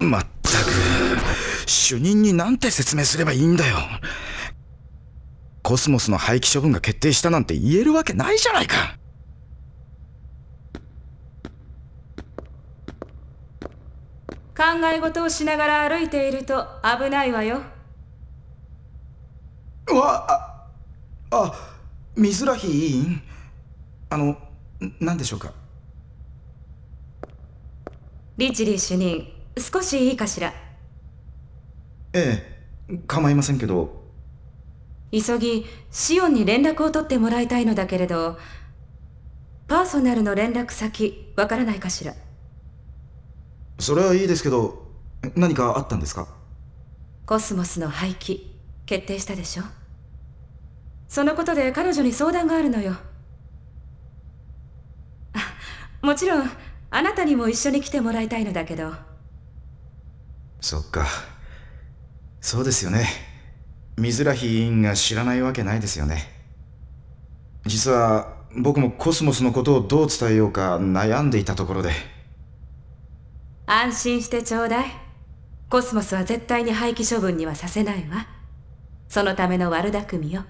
まったく主任になんて説明すればいいんだよコスモスの廃棄処分が決定したなんて言えるわけないじゃないか考え事をしながら歩いていると危ないわよわああミズラヒ委員あの何でしょうかリチリ主任少しいいかしらええ構いませんけど急ぎシオンに連絡を取ってもらいたいのだけれどパーソナルの連絡先わからないかしらそれはいいですけど何かあったんですかコスモスの廃棄決定したでしょそのことで彼女に相談があるのよもちろんあなたにも一緒に来てもらいたいのだけどそっかそうですよね水らひ委員が知らないわけないですよね実は僕もコスモスのことをどう伝えようか悩んでいたところで安心してちょうだいコスモスは絶対に廃棄処分にはさせないわそのための悪巧みよ